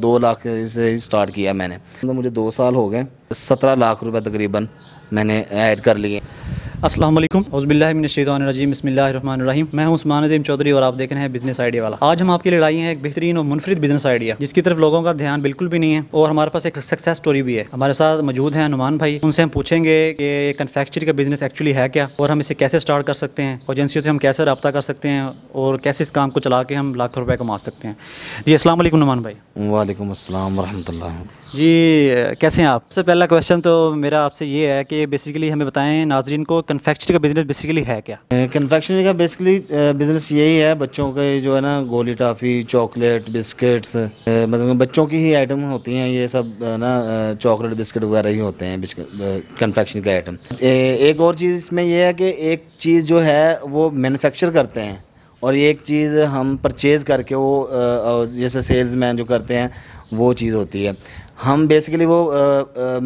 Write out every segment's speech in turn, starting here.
दो लाख से स्टार्ट किया मैंने तो मुझे दो साल हो गए सत्रह लाख रुपए तकरीबन मैंने ऐड कर लिए असलम हौज़बिल्लाशैदरजीम बसमीम मैं हूं उस्मान अजीम चौधरी और आप देख रहे हैं बिजनेस आइडिया वाला आज हम आपके लिए लाए हैं एक बेहतरीन और मुनफरद बिजनेस आइडिया जिसकी तरफ लोगों का ध्यान बिल्कुल भी नहीं है और हमारे पास एक सक्सेस स्टोरी भी है हमारे साथ मौजूद हैं नुमान भाई उनसे हम पूछेंगे कि कन्फेक्चरी का बिजनेस एक्चुअली है क्या और हम इसे कैसे स्टार्ट कर सकते हैं एजेंसियों से हम कैसे रबता कर सकते हैं और कैसे इस काम को चला के हम लाखों रुपये कमा सकते हैं जी असल नुमान भाई वालेकुम असलम जी कैसे हैं आप सबसे पहला क्वेश्चन तो मेरा आपसे ये है कि बेसिकली हमें बताएं नाजरीन को कन्फेक्शनरी का बिजनेस बेसिकली है क्या कन्फेक्शनरी uh, का बेसिकली बिजनेस uh, यही है बच्चों के जो है ना गोली टाफी चॉकलेट बिस्किट्स uh, मतलब बच्चों की ही आइटम होती हैं ये सब ना चॉकलेट बिस्किट वगैरह ही होते हैं कन्फेक्शन के आइटम एक और चीज़ इसमें यह है कि एक चीज़ जो है वो मैनुफेक्चर करते हैं और ये एक चीज़ हम परचेज़ करके वो जैसे सेल्स मैन जो करते हैं वो चीज़ होती है हम बेसिकली वो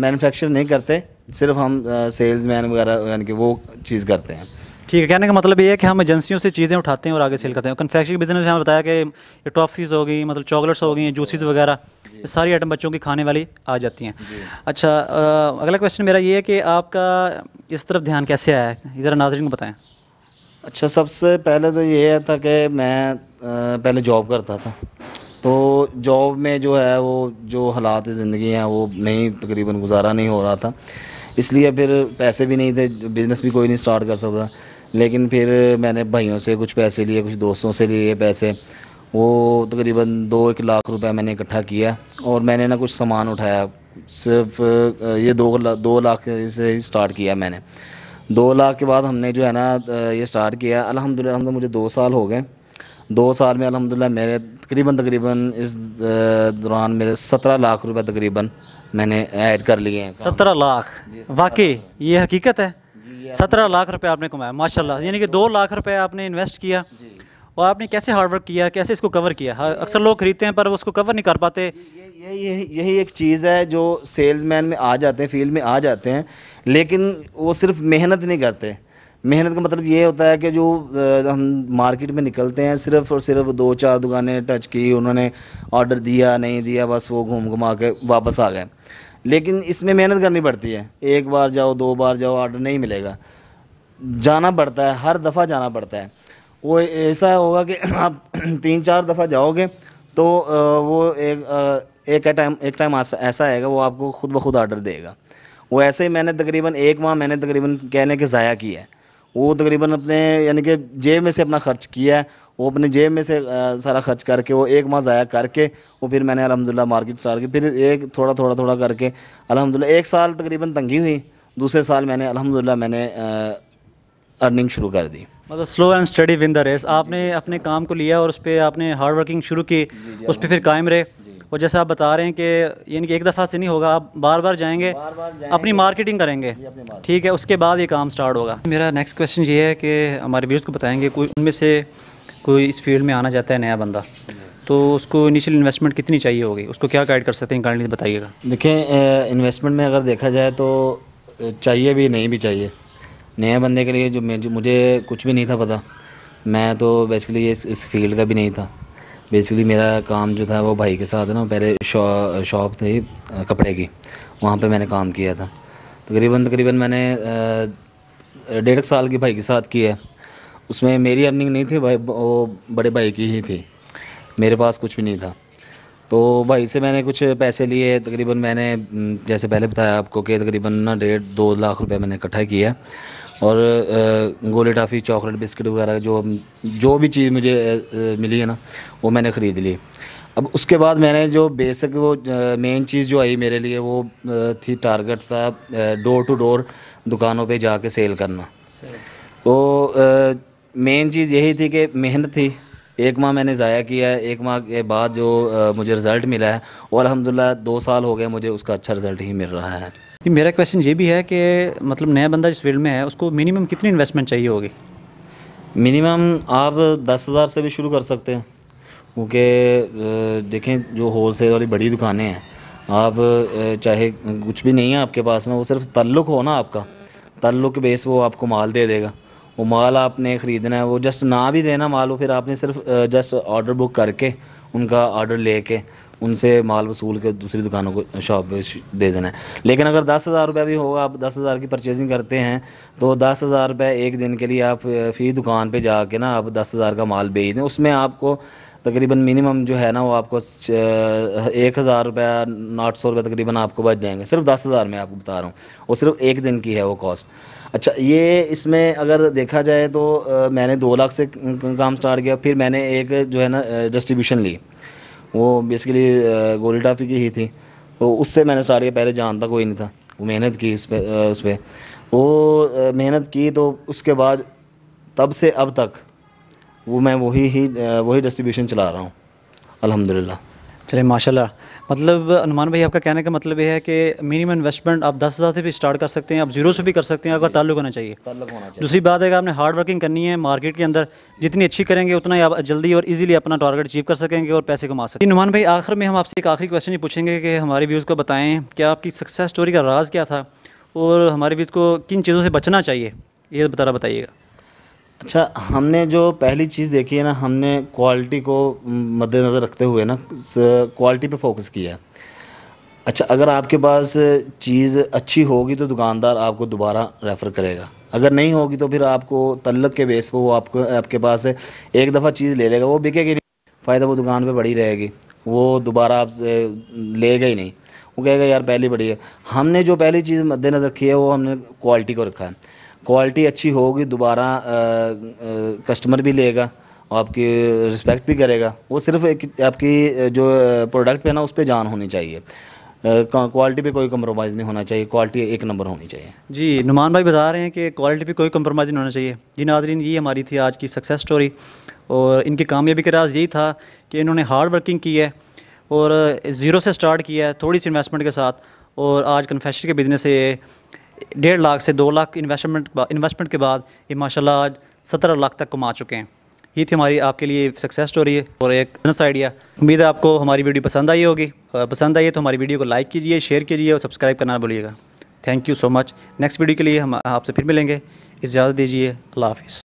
मैनुफेक्चर नहीं करते सिर्फ हम सेल्स मैन वगैरह यानी कि वो चीज़ करते हैं ठीक है कहने का मतलब ये है कि हम एजेंसियों से चीज़ें उठाते हैं और आगे सेल करते हैं कन्फेक्शन बिजनेस में हमें बताया कि ये टॉफ़ीज़ हो गई मतलब चॉकलेट्स हो गई जूसेस वगैरह सारी आइटम बच्चों की खाने वाली आ जाती हैं अच्छा आ, अगला क्वेश्चन मेरा ये है कि आपका इस तरफ ध्यान कैसे आया है ज़रा नाजरन को बताएं अच्छा सबसे पहले तो ये था कि मैं पहले जॉब करता था तो जॉब में जो है वो जो हालात ज़िंदगी हैं वो नहीं तकरीबन गुजारा नहीं हो रहा था इसलिए फिर पैसे भी नहीं थे बिज़नेस भी कोई नहीं स्टार्ट कर सकता लेकिन फिर मैंने भाइयों से कुछ पैसे लिए कुछ दोस्तों से लिए पैसे वो तकरीबन दो एक लाख रुपए मैंने इकट्ठा किया और मैंने ना कुछ सामान उठाया सिर्फ ये दो ला, दो लाख से ही स्टार्ट किया मैंने दो लाख के बाद हमने जो है ना ये स्टार्ट किया अलहमदिल्ला हम मुझे दो साल हो गए दो साल में अलहमदिल्ला मेरे तकरीबन तकरीबन इस दौरान मेरे सत्रह लाख रुपए तकरीबन मैंने ऐड कर लिए हैं सत्रह लाख वाकई ये हकीकत है सत्रह लाख रुपए आपने कमाया माशाल्लाह यानी कि दो लाख रुपए आपने इन्वेस्ट किया और आपने कैसे हार्डवर्क किया कैसे इसको कवर किया हाँ, अक्सर लोग खरीदते हैं पर वो उसको कवर नहीं कर पाते यही यही एक चीज़ है जो सेल्समैन में आ जाते हैं फील्ड में आ जाते हैं लेकिन वो सिर्फ मेहनत नहीं करते मेहनत का मतलब ये होता है कि जो हम मार्केट में निकलते हैं सिर्फ और सिर्फ दो चार दुकानें टच की उन्होंने ऑर्डर दिया नहीं दिया बस वो घूम घुमा के वापस आ गए लेकिन इसमें मेहनत करनी पड़ती है एक बार जाओ दो बार जाओ ऑर्डर नहीं मिलेगा जाना पड़ता है हर दफ़ा जाना पड़ता है वो ऐसा होगा कि आप तीन चार दफ़ा जाओगे तो वो एक एक टाइम एक टाइम ऐसा आएगा वो आपको खुद ब खुद ऑर्डर देगा वो ऐसे ही मैंने तकरीबन एक माह मैंने तकरीबन कहने के ज़ाया किया है वो तकरीबन अपने यानी कि जेब में से अपना खर्च किया है वो अपने जेब में से आ, सारा खर्च करके वो एक माह ज़ाया करके वो फिर मैंने अलहमदिल्ला मार्केट स्टार्ट की फिर एक थोड़ा थोड़ा थोड़ा करके अलहमदिल्ला एक साल तकरीबन तंगी हुई दूसरे साल मैंने अलहमदिल्ला मैंने अर्निंग शुरू कर दी मतलब slow and steady win the race आपने अपने काम को लिया और उस पर आपने हार्ड वर्किंग शुरू की उस पर फिर कायम रहे और जैसे आप बता रहे हैं कि यानी कि एक दफ़ा से नहीं होगा आप बार बार जाएंगे, बार बार जाएंगे अपनी मार्केटिंग करेंगे ठीक है उसके बाद ये काम स्टार्ट होगा मेरा नेक्स्ट क्वेश्चन ये है कि हमारे व्यूज को बताएंगे कोई उनमें से कोई इस फील्ड में आना चाहता है नया बंदा तो उसको इनिशियल इन्वेस्टमेंट कितनी चाहिए होगी उसको क्या गाइड कर सकते हैं काइंडली बताइएगा देखें इन्वेस्टमेंट में अगर देखा जाए तो चाहिए भी नहीं भी चाहिए नए बंदे के लिए जो मुझे कुछ भी नहीं था पता मैं तो बेसिकली इस फील्ड का भी नहीं था बेसिकली मेरा काम जो था वो भाई के साथ ना पहले शॉप शौ, थी कपड़े की वहाँ पे मैंने काम किया था तकरीबन तो तकरीबन मैंने डेढ़ साल की भाई के साथ किया है उसमें मेरी अर्निंग नहीं थी भाई वो बड़े भाई की ही थी मेरे पास कुछ भी नहीं था तो भाई से मैंने कुछ पैसे लिए तकरीबन मैंने जैसे पहले बताया आपको कि तकरीबन ना डेढ़ दो लाख रुपए मैंने इकट्ठा किया और गोले टाफ़ी चॉकलेट बिस्किट वगैरह जो जो भी चीज़ मुझे मिली है ना वो मैंने ख़रीद ली अब उसके बाद मैंने जो बेसिक वो मेन चीज़ जो आई मेरे लिए वो थी टारगेट था डोर टू डोर दुकानों पे जाके सेल करना तो मेन चीज़ यही थी कि मेहनत थी एक माह मैंने ज़ाया किया है एक माह के बाद जो मुझे रिज़ल्ट मिला है और अलहमदिल्ला दो साल हो गए मुझे उसका अच्छा रिज़ल्ट ही मिल रहा है जी मेरा क्वेश्चन ये भी है कि मतलब नया बंदा जिस फील्ड में है उसको मिनिमम कितनी इन्वेस्टमेंट चाहिए होगी मिनिमम आप दस हज़ार से भी शुरू कर सकते हैं क्योंकि देखें जो होल सेल वाली बड़ी दुकानें हैं आप चाहे कुछ भी नहीं है आपके पास ना वो सिर्फ तल्लुक हो ना आपका तल्लुक बेस वो आपको माल दे देगा वो माल आपने ख़रीदना है वो जस्ट ना भी देना माल वो फिर आपने सिर्फ जस्ट ऑर्डर बुक करके उनका ऑर्डर लेके उनसे माल वसूल के दूसरी दुकानों को शॉप पे दे देना है लेकिन अगर दस हज़ार रुपये भी होगा आप दस हज़ार की परचेजिंग करते हैं तो दस हज़ार रुपये एक दिन के लिए आप फी दुकान पे जाके ना आप दस हज़ार का माल बेच दें उसमें आपको तकरीबन मिनिमम जो है ना वो आपको एक हज़ार रुपया आठ सौ रुपया तकरीबन आपको बच जाएंगे सिर्फ दस हज़ार में आपको बता रहा हूँ और सिर्फ एक दिन की है वो कॉस्ट अच्छा ये इसमें अगर देखा जाए तो मैंने दो लाख से काम स्टार्ट किया फिर मैंने एक जो है ना डिस्ट्रीब्यूशन ली वो बेसिकली गोली टाफी की ही थी तो उससे मैंने स्टार्ट किया पहले जानता कोई नहीं था वो मेहनत की उस पर uh, उस पर वो uh, मेहनत की तो उसके बाद तब से अब तक वो मैं वही ही uh, वही डिस्ट्रीब्यूशन चला रहा हूँ अलहमदिल्ला चलिए माशाल्लाह मतलब अनुमान भाई आपका कहने का मतलब ये है कि मिनिमम इन्वेस्टमेंट आप दस हज़ार से भी स्टार्ट कर सकते हैं आप जीरो से भी कर सकते हैं आपका ताल्लुक होना चाहिए ताल्लुक होना चाहिए दूसरी बात है कि आपने हार्ड वर्किंग करनी है मार्केट के अंदर जितनी अच्छी करेंगे उतना ही आप जल्दी और इजीली अपना टारगेट अचीव कर सकेंगे और पैसे कमा हैं नुमान भाई आखिर में हम आपसे एक आखिरी क्वेश्चन ही पूछेंगे कि हमारे व्यूज़ को बताएँ कि आपकी सक्सेस स्टोरी का राज क्या था और हमारे व्यूज़ को किन चीज़ों से बचना चाहिए ये बतारा बताइएगा अच्छा हमने जो पहली चीज़ देखी है ना हमने क्वालिटी को मद्देनज़र रखते हुए ना क्वालिटी पे फोकस किया है अच्छा अगर आपके पास चीज़ अच्छी होगी तो दुकानदार आपको दोबारा रेफ़र करेगा अगर नहीं होगी तो फिर आपको तल्लक के बेस पर वो आपको आपके पास एक दफ़ा चीज़ ले लेगा वो बिकेगी नहीं फ़ायदा वो दुकान पर बड़ी रहेगी वो दोबारा आपसे लेगा ही नहीं वो कहेगा यार पहली बड़ी है हमने जो पहली चीज़ मद्देनज़र रखी है वो हमने क्वालिटी को रखा है क्वालिटी अच्छी होगी दोबारा कस्टमर भी लेगा और आपकी रिस्पेक्ट भी करेगा वो सिर्फ एक आपकी जो प्रोडक्ट पे ना उस पर जान होनी चाहिए क्वालिटी पे कोई कम्प्रोमाइज़ नहीं होना चाहिए क्वालिटी एक नंबर होनी चाहिए जी नुमान भाई बता रहे हैं कि क्वालिटी पे कोई कम्प्रोमाइज़ नहीं होना चाहिए जी नाजरीन ये हमारी थी आज की सक्सेस स्टोरी और इनकी कामयाबी का राज यही था कि इन्होंने हार्ड वर्किंग की है और ज़ीरो से स्टार्ट किया है थोड़ी सी इन्वेस्टमेंट के साथ और आज कन्फेशन के बिज़नेस से डेढ़ लाख से दो लाख इन्वेस्टमेंट इन्वेस्टमेंट के बाद ये माशाल्लाह आज सत्रह लाख तक कमा चुके हैं ये थी हमारी आपके लिए सक्सेस स्टोरी है और एक बिजनेस आइडिया उम्मीद है आपको हमारी वीडियो पसंद आई होगी पसंद आई है तो हमारी वीडियो को लाइक कीजिए शेयर कीजिए और सब्सक्राइब करना भूलिएगा thank you so much next video के लिए हम आपसे फिर मिलेंगे इजाज़त दीजिए अल्लाह हाफिज़